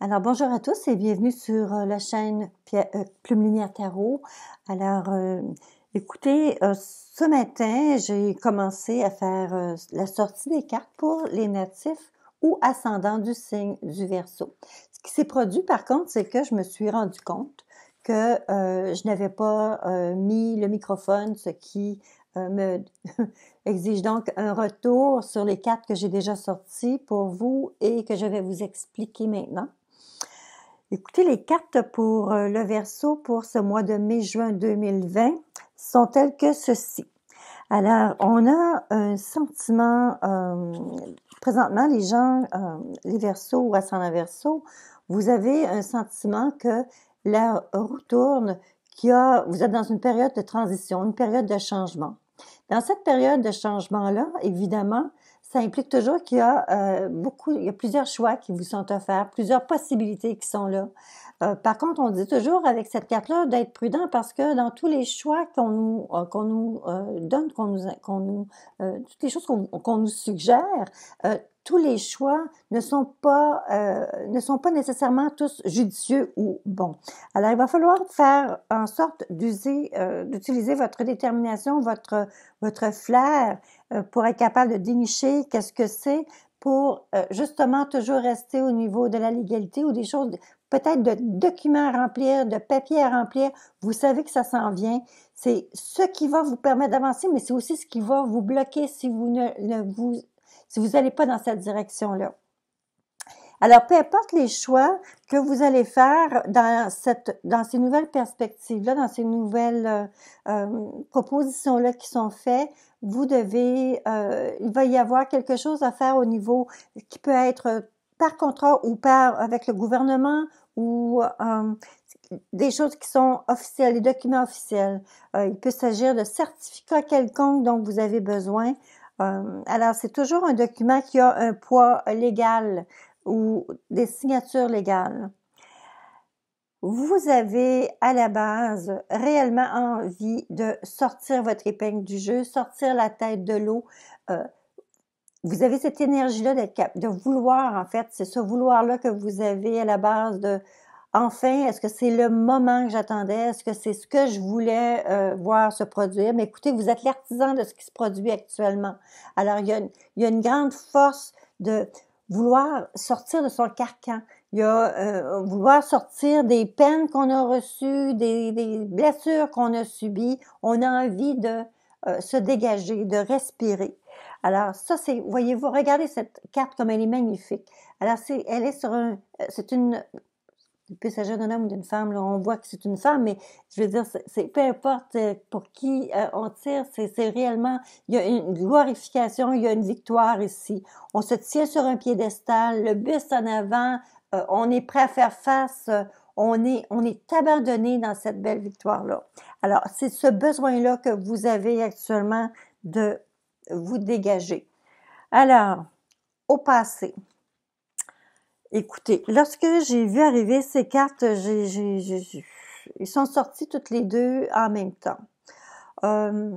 Alors bonjour à tous et bienvenue sur euh, la chaîne euh, Plume Lumière Tarot. Alors euh, écoutez, ce matin, j'ai commencé à faire la sortie des cartes pour les natifs ou ascendants du signe du Verseau. Ce qui s'est produit par contre, c'est que je me suis rendu compte que je n'avais pas mis le microphone, ce qui me exige donc un retour sur les cartes que j'ai déjà sorties pour vous et que je vais vous expliquer maintenant. Écoutez, les cartes pour euh, le verso pour ce mois de mai-juin 2020 sont telles que ceci. Alors, on a un sentiment, euh, présentement, les gens, euh, les versos ou ascendant verso, vous avez un sentiment que la roue tourne, qu'il a, vous êtes dans une période de transition, une période de changement. Dans cette période de changement-là, évidemment, ça implique toujours qu'il y a euh, beaucoup, il y a plusieurs choix qui vous sont offerts, plusieurs possibilités qui sont là. Euh, par contre, on dit toujours avec cette carte-là d'être prudent parce que dans tous les choix qu'on nous, euh, nous euh, donne, qu'on nous, nous toutes les choses qu'on, nous suggère, tous les choix ne sont pas ne sont pas nécessairement tous judicieux ou bons. Alors, il va falloir faire en sorte d'user, d'utiliser votre détermination, votre votre flair pour être capable de dénicher qu'est-ce que c'est, pour justement toujours rester au niveau de la légalité ou des choses peut-être de documents à remplir, de papiers à remplir. Vous savez que ça s'en vient. C'est ce qui va vous permettre d'avancer, mais c'est aussi ce qui va vous bloquer si vous ne, vous, si vous n'allez pas dans cette direction-là. Alors, peu importe les choix que vous allez faire dans cette, dans ces nouvelles perspectives-là, dans ces nouvelles euh, euh, propositions-là qui sont faites, vous devez, euh, il va y avoir quelque chose à faire au niveau qui peut être par contrat ou par avec le gouvernement ou euh, des choses qui sont officielles, des documents officiels. Euh, il peut s'agir de certificats quelconques dont vous avez besoin. Euh, alors, c'est toujours un document qui a un poids légal ou des signatures légales. Vous avez à la base réellement envie de sortir votre épingle du jeu, sortir la tête de l'eau, vous avez cette énergie-là de vouloir, en fait, c'est ce vouloir-là que vous avez à la base de enfin, est-ce que c'est le moment que j'attendais? Est-ce que c'est ce que je voulais euh, voir se produire? Mais écoutez, vous êtes l'artisan de ce qui se produit actuellement. Alors, il y a une, grande force de vouloir sortir de son carcan. Il y a euh, vouloir sortir des peines qu'on a reçues, des, blessures qu'on a subies. On a envie de euh, se dégager, de respirer. Alors ça, c'est, voyez-vous, regardez cette carte comme elle est magnifique. Alors c'est, elle est sur un, euh, c'est une, il peut s'agir d'un homme ou d'une femme, là, on voit que c'est une femme, mais je veux dire, c'est, peu importe euh, pour qui euh, on tire, c'est, réellement, il y a une glorification, il y a une victoire ici. On se tient sur un piédestal, le buste en avant, on est prêt à faire face. on est, on est abandonné dans cette belle victoire-là. Alors, c'est ce besoin-là que vous avez actuellement de vous dégagez. Alors, au passé. Écoutez, lorsque j'ai vu arriver ces cartes, ils sont sortis toutes les deux en même temps. Euh,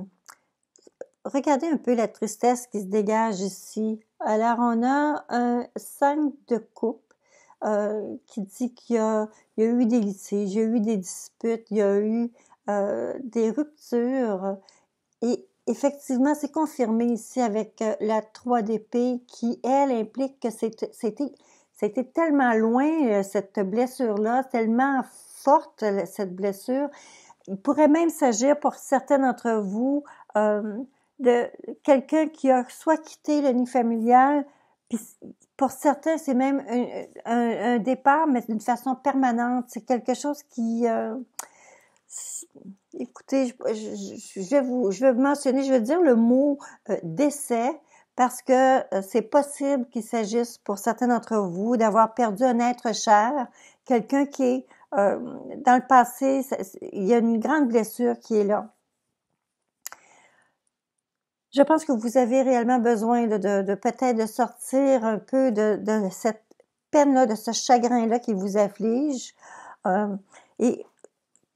regardez un peu la tristesse qui se dégage ici. Alors, on a un 5 de coupe. Euh, qui dit qu'il y, a eu des litiges, il y a eu des disputes, il y a eu euh, des ruptures. Et effectivement, c'est confirmé ici avec euh, la 3DP qui, elle, implique que c'était tellement loin, euh, cette blessure-là, tellement forte, cette blessure. Il pourrait même s'agir pour certains d'entre vous euh, de quelqu'un qui a soit quitté le nid familial, puis pour certains, c'est même un, départ, mais d'une façon permanente. C'est quelque chose qui... Écoutez, je, vais vous, je mentionner, je vais dire le mot euh, décès parce que euh, c'est possible qu'il s'agisse pour certains d'entre vous d'avoir perdu un être cher, quelqu'un qui est euh, dans le passé, il y a une grande blessure qui est là. Je pense que vous avez réellement besoin de, peut-être de sortir un peu de, de cette peine-là, de ce chagrin-là qui vous afflige. et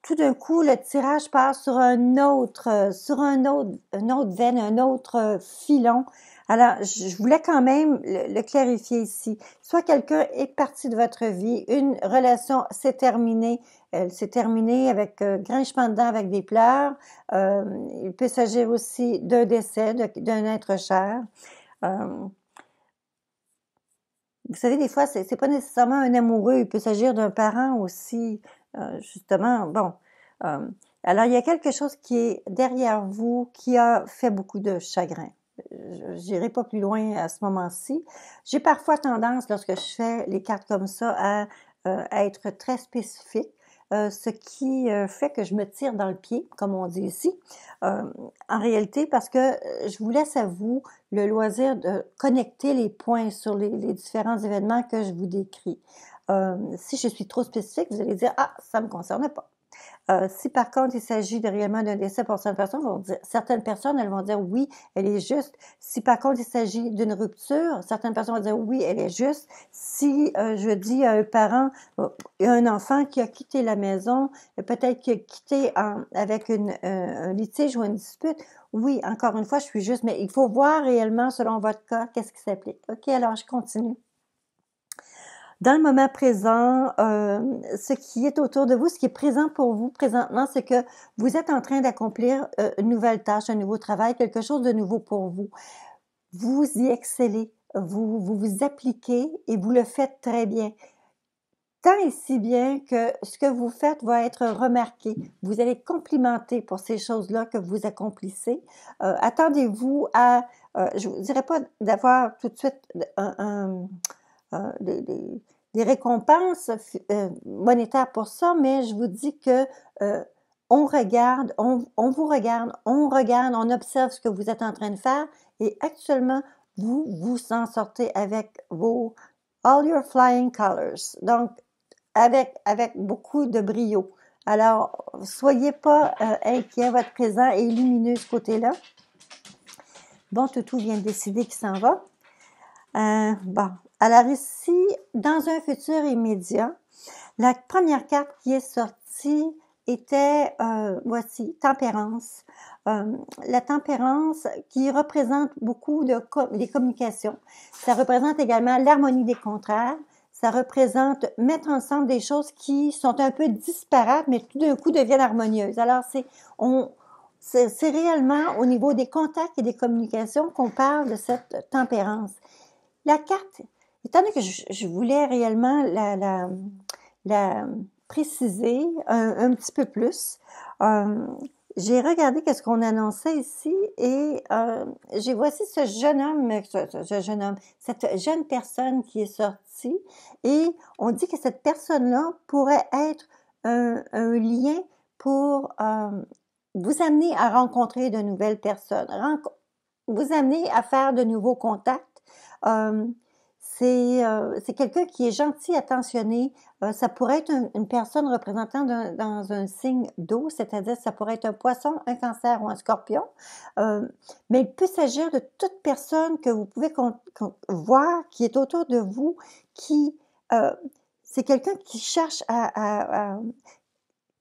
tout d'un coup, le tirage part sur un autre, euh, sur un autre, une autre veine, un autre euh, filon. Alors, je voulais quand même le, clarifier ici. Soit quelqu'un est parti de votre vie, une relation s'est terminée, elle s'est terminée avec un euh, grinchement de dents, avec des pleurs. il peut s'agir aussi d'un décès d'un être cher. vous savez, des fois, c'est pas nécessairement un amoureux, il peut s'agir d'un parent aussi, euh, justement, bon. Euh, alors, il y a quelque chose qui est derrière vous qui a fait beaucoup de chagrin euh, j'irai pas plus loin à ce moment-ci. J'ai parfois tendance, lorsque je fais les cartes comme ça, à, être très spécifique. ce qui fait que je me tire dans le pied, comme on dit ici, en réalité parce que je vous laisse à vous le loisir de connecter les points sur les différents événements que je vous décris. Euh, si je suis trop spécifique, vous allez dire Ah, ça ne me concerne pas. Euh, si par contre il s'agit de réellement d'un décès pour certaines personnes, vont dire, certaines personnes elles vont dire oui, elle est juste. Si par contre il s'agit d'une rupture, certaines personnes vont dire oui, elle est juste. Si euh, je dis à un parent, euh, un enfant qui a quitté la maison, peut-être qu'il a quitté avec une, un litige ou une dispute, oui, encore une fois, je suis juste, mais il faut voir réellement selon votre cas qu'est-ce qui s'applique. Ok, alors je continue dans le moment présent, euh, ce qui est autour de vous, ce qui est présent pour vous présentement, c'est que vous êtes en train d'accomplir euh, une nouvelle tâche, un nouveau travail, quelque chose de nouveau pour vous. Vous y excellez, vous vous, appliquez et vous le faites très bien. Tant et si bien que ce que vous faites va être remarqué. Vous allez être complimenté pour ces choses-là que vous accomplissez. Euh, attendez-vous à, je ne vous dirais pas d'avoir tout de suite un euh, des, récompenses euh, monétaires pour ça, mais je vous dis que euh, on regarde, on, vous regarde, on regarde, on observe ce que vous êtes en train de faire et actuellement, vous vous en sortez avec vos All Your Flying Colors. Donc, avec, avec beaucoup de brio. Alors, soyez pas inquiets, votre présent est lumineux ce côté-là. Bon, Toutou vient de décider qu'il s'en va. bon, alors ici, dans un futur immédiat. La première carte qui est sortie était, euh, voici, tempérance. Euh, la tempérance qui représente beaucoup de les communications. Ça représente également l'harmonie des contraires. Ça représente mettre ensemble des choses qui sont un peu disparates, mais tout d'un coup deviennent harmonieuses. Alors, c'est, on, c'est réellement au niveau des contacts et des communications qu'on parle de cette tempérance. La carte étant donné que je, voulais réellement la, préciser un, petit peu plus, euh, j'ai regardé qu'est-ce qu'on annonçait ici et euh, j'ai voici ce jeune homme, ce, jeune homme, cette jeune personne qui est sortie et on dit que cette personne-là pourrait être un, lien pour euh, vous amener à rencontrer de nouvelles personnes, vous amener à faire de nouveaux contacts. Euh, c'est quelqu'un qui est gentil, attentionné. Euh, ça pourrait être une personne représentant dans un signe d'eau, c'est-à-dire ça pourrait être un poisson, un cancer ou un scorpion. Euh, mais il peut s'agir de toute personne que vous pouvez voir qui est autour de vous, qui c'est quelqu'un qui cherche à,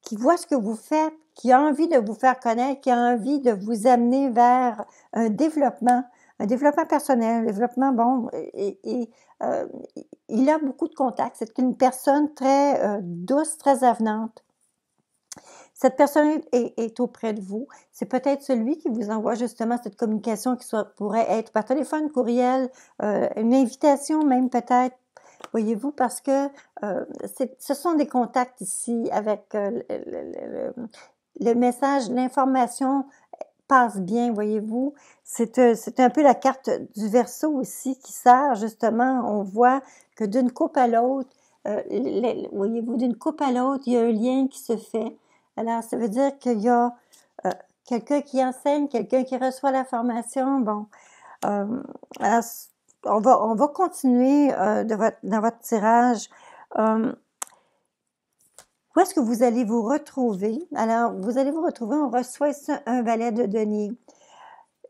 qui voit ce que vous faites, qui a envie de vous faire connaître, qui a envie de vous amener vers un développement un développement personnel, un développement, bon, et, euh, il a beaucoup de contacts. C'est une personne très euh, douce, très avenante. Cette personne est, auprès de vous. C'est peut-être celui qui vous envoie justement cette communication qui pourrait être par téléphone, courriel, euh, une invitation même peut-être voyez-vous, parce que ce sont des contacts ici avec le, le, message, l'information passe bien, voyez-vous. Euh, c'est un peu la carte du verso aussi qui sert, justement, on voit que d'une coupe à l'autre, euh, voyez-vous, d'une coupe à l'autre, il y a un lien qui se fait. Alors, ça veut dire qu'il y a euh, quelqu'un qui enseigne, quelqu'un qui reçoit la formation. Bon, on, va, on va continuer de votre, dans votre tirage. Où est-ce que vous allez vous retrouver? Alors, vous allez vous retrouver, on reçoit un valet de denier.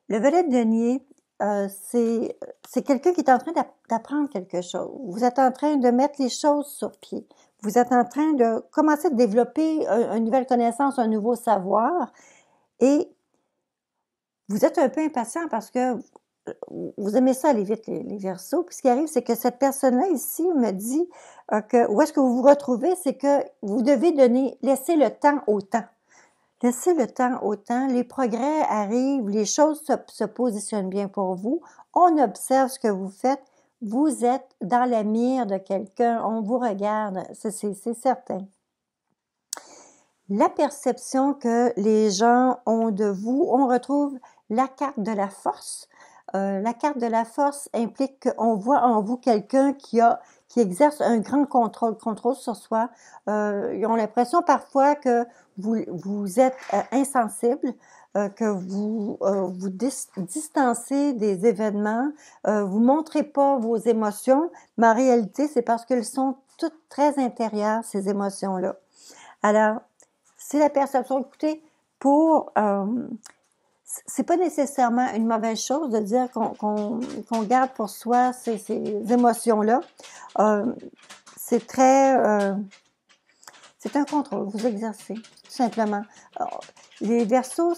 Le valet de denier, euh, c'est quelqu'un qui est en train d'apprendre quelque chose. Vous êtes en train de mettre les choses sur pied. Vous êtes en train de commencer à développer une nouvelle connaissance, un nouveau savoir. Et vous êtes un peu impatient parce que vous aimez ça aller vite, les, versos. ce qui arrive, c'est que cette personne-là ici me dit euh, que où est-ce que vous vous retrouvez, c'est que vous devez donner, laisser le temps au temps. Laissez le temps au temps. Les progrès arrivent, les choses se positionnent bien pour vous. On observe ce que vous faites. Vous êtes dans la mire de quelqu'un. On vous regarde. C'est certain la perception que les gens ont de vous, on retrouve la carte de la force. Euh, la carte de la force implique qu'on voit en vous quelqu'un qui a qui exerce un grand contrôle, contrôle sur soi. Euh, ils ont l'impression parfois que vous, vous êtes euh, insensible, que vous vous distancez des événements, vous montrez pas vos émotions, mais en réalité, c'est parce qu'elles sont toutes très intérieures, ces émotions-là. Alors, c'est la perception. Écoutez, pour c'est pas nécessairement une mauvaise chose de dire qu'on garde pour soi ces, ces émotions-là. Euh, c'est très... Euh, c'est un contrôle, vous exercez, tout simplement. Euh, les versos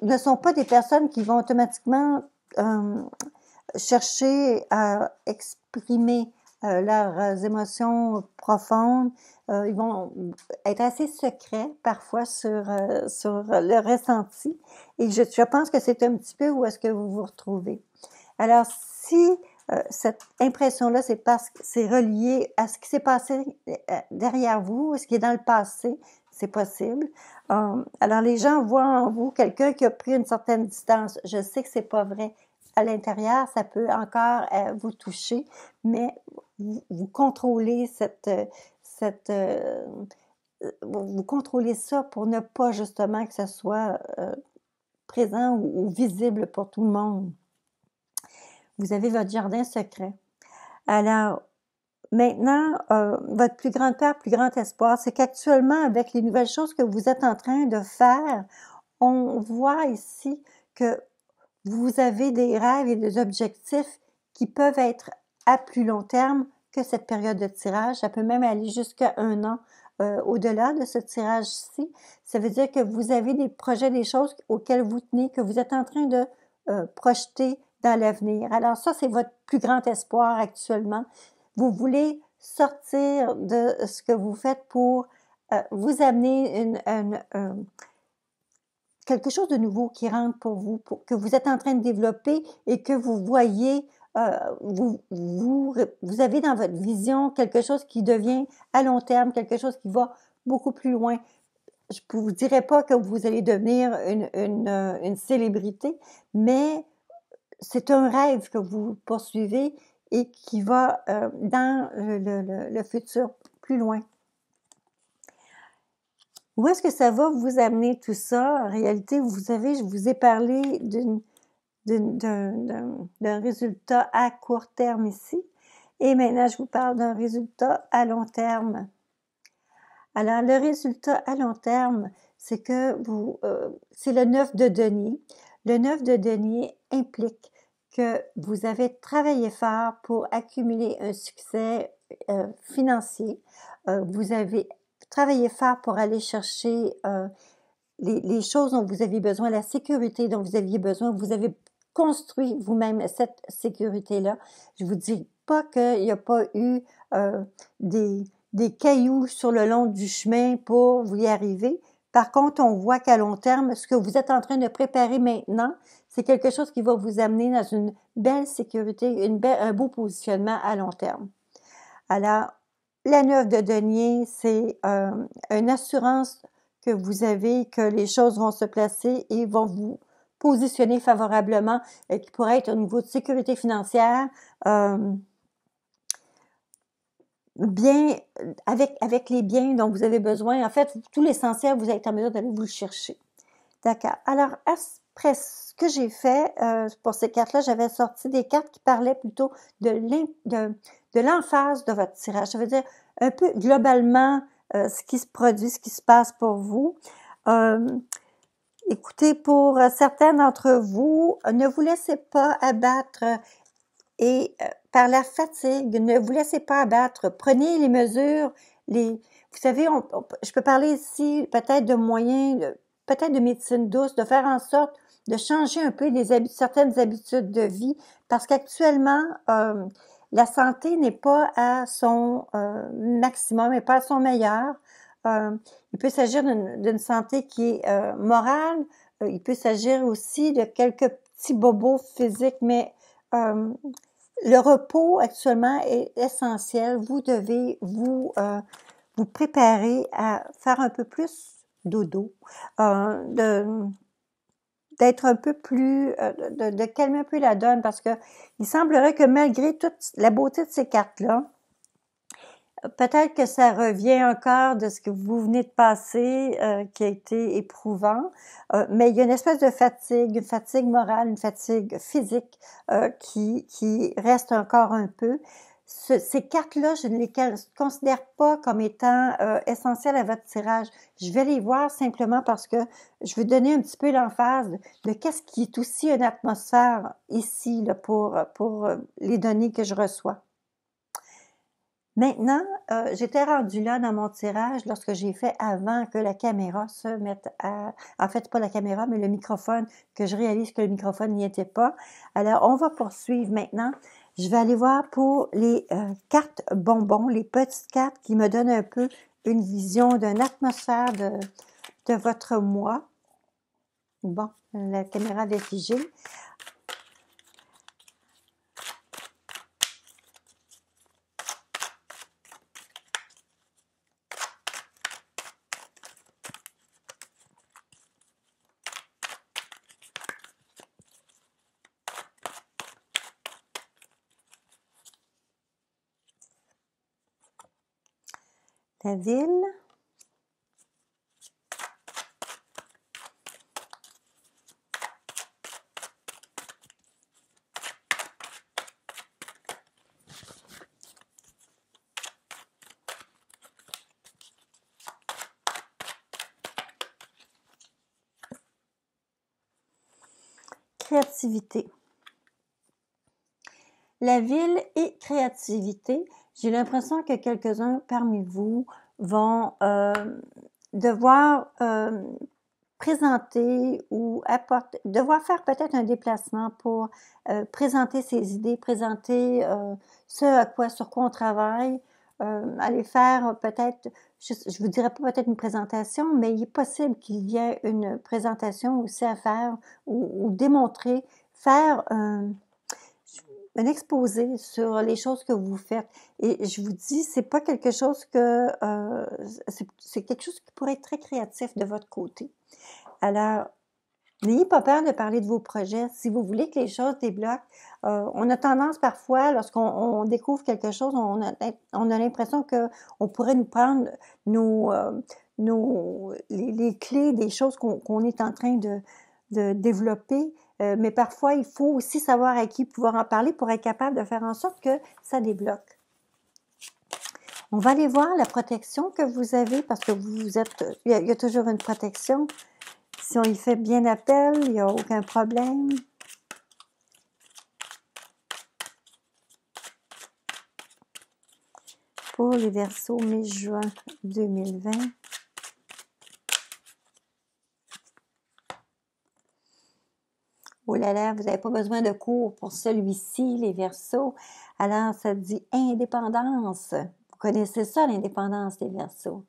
ne sont pas des personnes qui vont automatiquement chercher à exprimer euh, leurs émotions profondes. Euh, ils vont être assez secrets parfois sur, euh, sur le ressenti. Et je, pense que c'est un petit peu où est-ce que vous vous retrouvez. Alors, si cette impression-là, c'est parce que c'est relié à ce qui s'est passé derrière vous, ce qui est dans le passé, c'est possible. alors, les gens voient en vous quelqu'un qui a pris une certaine distance. Je sais que c'est pas vrai, à l'intérieur, ça peut encore vous toucher, mais vous, contrôlez cette, euh, cette euh, vous contrôlez ça pour ne pas justement que ce soit euh, présent ou, visible pour tout le monde. Vous avez votre jardin secret. Alors, maintenant, votre plus grande peur, plus grand espoir, c'est qu'actuellement, avec les nouvelles choses que vous êtes en train de faire, on voit ici que vous avez des rêves et des objectifs qui peuvent être à plus long terme que cette période de tirage. Ça peut même aller jusqu'à un an euh, au-delà de ce tirage-ci. Ça veut dire que vous avez des projets, des choses auxquelles vous tenez, que vous êtes en train de euh, projeter dans l'avenir. Alors ça, c'est votre plus grand espoir actuellement. Vous voulez sortir de ce que vous faites pour euh, vous amener quelque chose de nouveau qui rentre pour vous, pour, que vous êtes en train de développer et que vous voyez euh, vous, vous, avez dans votre vision quelque chose qui devient à long terme, quelque chose qui va beaucoup plus loin. Je ne vous dirais pas que vous allez devenir euh, une, célébrité, mais c'est un rêve que vous poursuivez et qui va euh, dans le, futur plus loin. Où est-ce que ça va vous amener tout ça? En réalité, vous savez, je vous ai parlé d'une d'un résultat à court terme ici. Et maintenant, je vous parle d'un résultat à long terme. Alors, le résultat à long terme, c'est que vous, euh, c'est le 9 de denier. Le 9 de denier implique que vous avez travaillé fort pour accumuler un succès euh, financier. Euh, vous avez travaillé fort pour aller chercher les, les, choses dont vous aviez besoin, la sécurité dont vous aviez besoin. Vous avez construit vous-même cette sécurité-là. Je vous dis pas qu'il n'y a pas eu euh, des, cailloux sur le long du chemin pour vous y arriver. Par contre, on voit qu'à long terme, ce que vous êtes en train de préparer maintenant, c'est quelque chose qui va vous amener dans une belle sécurité, une un beau positionnement à long terme. Alors, la neuf de denier, c'est euh, une assurance que vous avez que les choses vont se placer et vont vous positionner favorablement, et euh, qui pourrait être au niveau de sécurité financière, euh, bien avec, avec les biens dont vous avez besoin. En fait, tout l'essentiel, vous êtes en mesure d'aller vous le chercher. D'accord. Alors, après ce que j'ai fait euh, pour ces cartes-là, j'avais sorti des cartes qui parlaient plutôt de l'emphase de, de, votre tirage. Ça veut dire un peu globalement ce qui se produit, ce qui se passe pour vous. Écoutez, pour euh, certains d'entre vous, euh, ne vous laissez pas abattre et euh, par la fatigue, ne vous laissez pas abattre. Prenez les mesures, les, vous savez, je peux parler ici peut-être de moyens, peut-être de médecine douce, de faire en sorte de changer un peu certaines habitudes de vie, parce qu'actuellement, la santé n'est pas à son maximum, et pas à son meilleur. Euh, il peut s'agir d'une santé qui est euh, morale. Euh, il peut s'agir aussi de quelques petits bobos physiques, mais le repos actuellement est essentiel. Vous devez vous préparer à faire un peu plus dodo, d'être un peu plus, de, de, calmer un peu la donne parce que il semblerait que malgré toute la beauté de ces cartes là, peut-être que ça revient encore de ce que vous venez de passer, euh, qui a été éprouvant, euh, mais il y a une espèce de fatigue, une fatigue morale, une fatigue physique euh, qui, qui reste encore un peu. ces cartes-là, je ne les considère pas comme étant essentielles à votre tirage. Je vais les voir simplement parce que je veux donner un petit peu l'emphase de, qu'est-ce qui est aussi une atmosphère ici là, pour, pour les données que je reçois. Maintenant, euh, j'étais rendue là dans mon tirage lorsque j'ai fait avant que la caméra se mette à... En fait, pas la caméra, mais le microphone, que je réalise que le microphone n'y était pas. Alors, on va poursuivre maintenant. Je vais aller voir pour les euh, cartes bonbons, les petites cartes qui me donnent un peu une vision d'une atmosphère de, votre moi. Bon, la caméra est ville. Créativité. La ville et créativité. J'ai l'impression que quelques-uns parmi vous vont euh, devoir euh, présenter ou apporter, devoir faire peut-être un déplacement pour euh, présenter ses idées, présenter ce à quoi, sur quoi on travaille, aller faire peut-être, je ne vous dirais pas peut-être une présentation, mais il est possible qu'il y ait une présentation aussi à faire ou démontrer, faire un un exposé sur les choses que vous faites. Et je vous dis, c'est pas quelque chose que euh, c'est quelque chose qui pourrait être très créatif de votre côté. Alors, n'ayez pas peur de parler de vos projets. Si vous voulez que les choses débloquent, euh, on a tendance parfois, lorsqu'on découvre quelque chose, on a, on a l'impression qu'on pourrait nous prendre nos, euh, les, clés des choses qu'on est en train de, de développer euh, mais parfois, il faut aussi savoir à qui pouvoir en parler pour être capable de faire en sorte que ça débloque. On va aller voir la protection que vous avez parce que vous êtes. Il y a, toujours une protection. Si on y fait bien appel, il n'y a aucun problème. Pour les versos mai-juin 2020. Oh vous n'avez pas besoin de cours pour celui-ci, les versos. Alors, ça dit indépendance. Vous connaissez ça, l'indépendance des versos.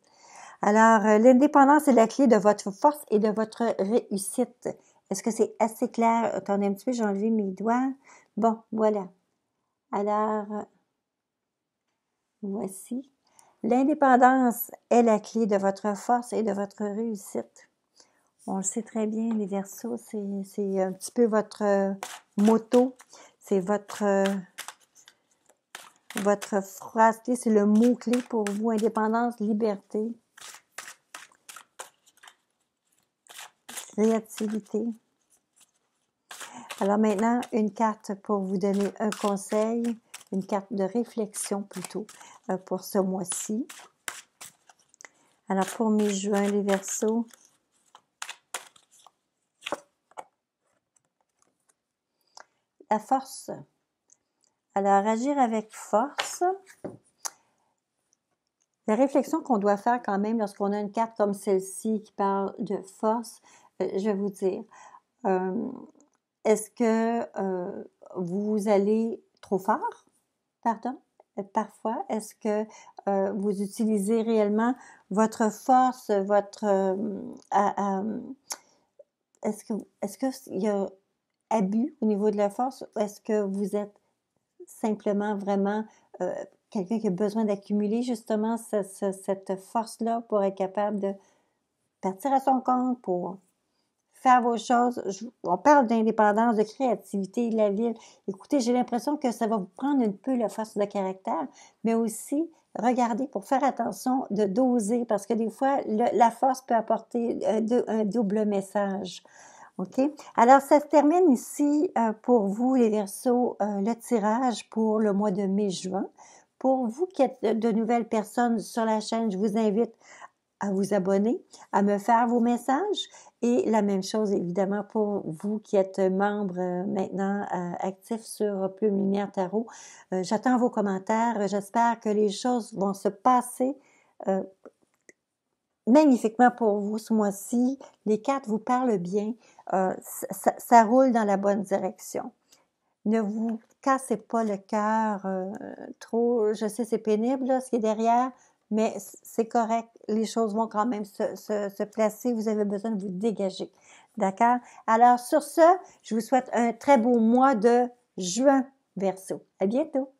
Alors, euh, l'indépendance est la clé de votre force et de votre réussite. Est-ce que c'est assez clair? Attendez un petit peu, j'ai enlevé mes doigts. Bon, voilà. Alors, voici. L'indépendance est la clé de votre force et de votre réussite. On le sait très bien, les versos, c'est un petit peu votre euh, moto, c'est votre, euh, votre phrase c'est le mot-clé pour vous, indépendance, liberté, créativité. Alors maintenant, une carte pour vous donner un conseil, une carte de réflexion plutôt euh, pour ce mois-ci. Alors pour mi-juin, les versos, force. Alors, agir avec force. La réflexion qu'on doit faire quand même lorsqu'on a une carte comme celle-ci qui parle de force, euh, je vais vous dire, euh, est-ce que euh, vous allez trop fort? Pardon? Parfois, est-ce que vous utilisez réellement votre force, votre... est-ce que, est-ce que abus au niveau de la force ou est-ce que vous êtes simplement vraiment euh, quelqu'un qui a besoin d'accumuler justement cette force-là pour être capable de partir à son compte, pour faire vos choses. on parle d'indépendance, de créativité, de la ville. Écoutez, j'ai l'impression que ça va vous prendre un peu la force de caractère, mais aussi regardez pour faire attention de doser parce que des fois, la force peut apporter euh, un double message. OK? Alors, ça se termine ici euh, pour vous, les versos, euh, le tirage pour le mois de mai-juin. Pour vous qui êtes de nouvelles personnes sur la chaîne, je vous invite à vous abonner, à me faire vos messages et la même chose évidemment pour vous qui êtes membre euh, maintenant actif sur Plume Lumière Tarot. J'attends vos commentaires. J'espère que les choses vont se passer magnifiquement pour vous ce mois-ci. Les cartes vous parlent bien. Euh, ça, roule dans la bonne direction. Ne vous cassez pas le cœur euh, trop. Je sais, c'est pénible ce qui est derrière, mais c'est correct. Les choses vont quand même se, se placer. Vous avez besoin de vous dégager. D'accord? Alors, sur ce, je vous souhaite un très beau mois de juin, Verseau. À bientôt!